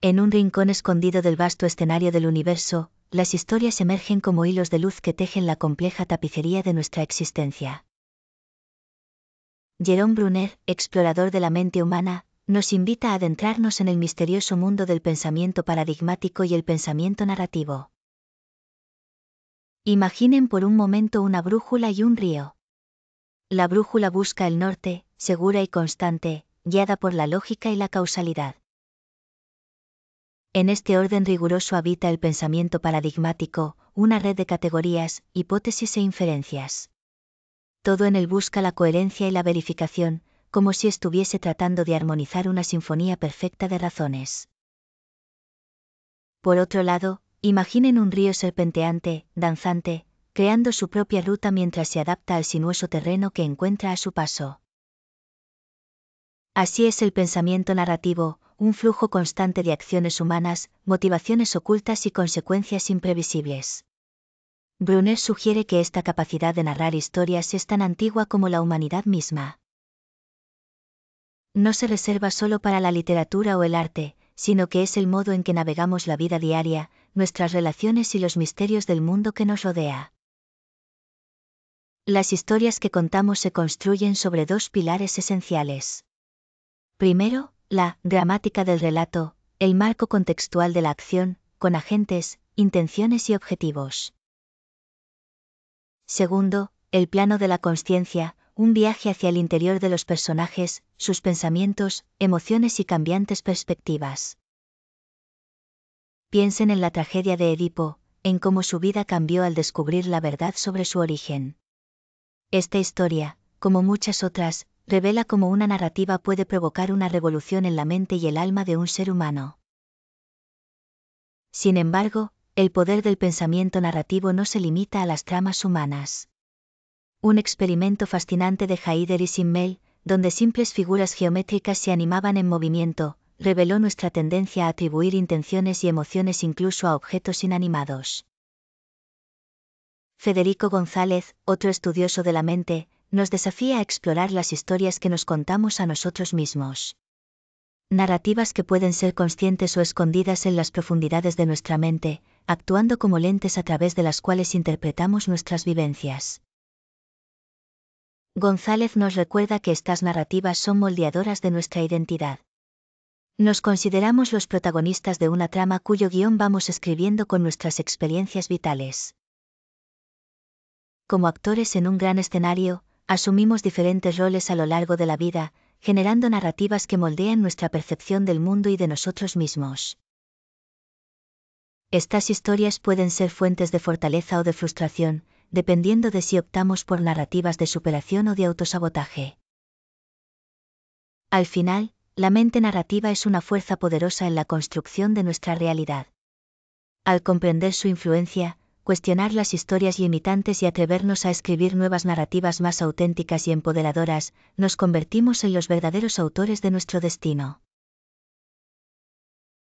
En un rincón escondido del vasto escenario del universo, las historias emergen como hilos de luz que tejen la compleja tapicería de nuestra existencia. Jerome Brunner, explorador de la mente humana, nos invita a adentrarnos en el misterioso mundo del pensamiento paradigmático y el pensamiento narrativo. Imaginen por un momento una brújula y un río. La brújula busca el norte, segura y constante, guiada por la lógica y la causalidad. En este orden riguroso habita el pensamiento paradigmático, una red de categorías, hipótesis e inferencias. Todo en él busca la coherencia y la verificación, como si estuviese tratando de armonizar una sinfonía perfecta de razones. Por otro lado, imaginen un río serpenteante, danzante, creando su propia ruta mientras se adapta al sinuoso terreno que encuentra a su paso. Así es el pensamiento narrativo, un flujo constante de acciones humanas, motivaciones ocultas y consecuencias imprevisibles. Brunner sugiere que esta capacidad de narrar historias es tan antigua como la humanidad misma. No se reserva solo para la literatura o el arte, sino que es el modo en que navegamos la vida diaria, nuestras relaciones y los misterios del mundo que nos rodea. Las historias que contamos se construyen sobre dos pilares esenciales. Primero, la gramática del relato, el marco contextual de la acción, con agentes, intenciones y objetivos. Segundo, el plano de la conciencia, un viaje hacia el interior de los personajes, sus pensamientos, emociones y cambiantes perspectivas. Piensen en la tragedia de Edipo, en cómo su vida cambió al descubrir la verdad sobre su origen. Esta historia, como muchas otras, revela cómo una narrativa puede provocar una revolución en la mente y el alma de un ser humano. Sin embargo, el poder del pensamiento narrativo no se limita a las tramas humanas. Un experimento fascinante de Haider y Simmel, donde simples figuras geométricas se animaban en movimiento, reveló nuestra tendencia a atribuir intenciones y emociones incluso a objetos inanimados. Federico González, otro estudioso de la mente, nos desafía a explorar las historias que nos contamos a nosotros mismos. Narrativas que pueden ser conscientes o escondidas en las profundidades de nuestra mente, actuando como lentes a través de las cuales interpretamos nuestras vivencias. González nos recuerda que estas narrativas son moldeadoras de nuestra identidad. Nos consideramos los protagonistas de una trama cuyo guión vamos escribiendo con nuestras experiencias vitales. Como actores en un gran escenario, asumimos diferentes roles a lo largo de la vida, generando narrativas que moldean nuestra percepción del mundo y de nosotros mismos. Estas historias pueden ser fuentes de fortaleza o de frustración, dependiendo de si optamos por narrativas de superación o de autosabotaje. Al final, la mente narrativa es una fuerza poderosa en la construcción de nuestra realidad. Al comprender su influencia, cuestionar las historias limitantes y atrevernos a escribir nuevas narrativas más auténticas y empoderadoras, nos convertimos en los verdaderos autores de nuestro destino.